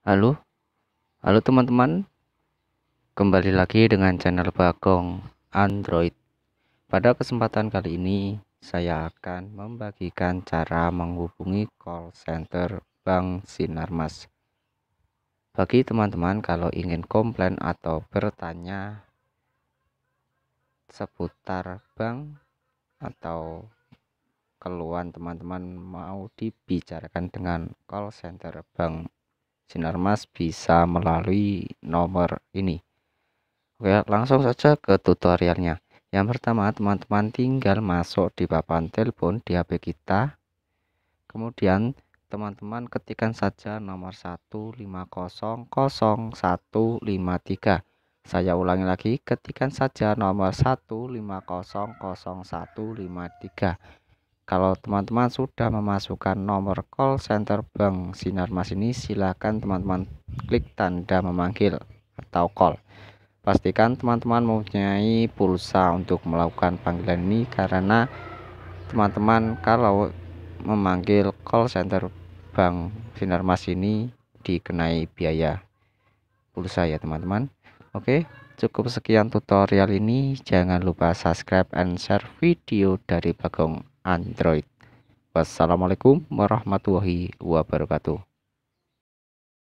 Halo, halo teman-teman, kembali lagi dengan channel Bagong Android. Pada kesempatan kali ini, saya akan membagikan cara menghubungi call center Bank Sinarmas. Bagi teman-teman, kalau ingin komplain atau bertanya seputar bank atau keluhan teman-teman mau dibicarakan dengan call center bank Sinarmas bisa melalui nomor ini. Oke, langsung saja ke tutorialnya. Yang pertama, teman-teman tinggal masuk di papan telepon di HP kita. Kemudian, teman-teman ketikkan saja nomor 1500153. Saya ulangi lagi, ketikkan saja nomor 1500153. Kalau teman-teman sudah memasukkan nomor call center Bank Sinar Mas ini, silahkan teman-teman klik tanda memanggil atau call. Pastikan teman-teman mempunyai pulsa untuk melakukan panggilan ini karena teman-teman kalau memanggil call center Bank Sinar Mas ini dikenai biaya pulsa ya teman-teman. Oke, cukup sekian tutorial ini. Jangan lupa subscribe and share video dari Bagong Android. Wassalamualaikum warahmatullahi wabarakatuh.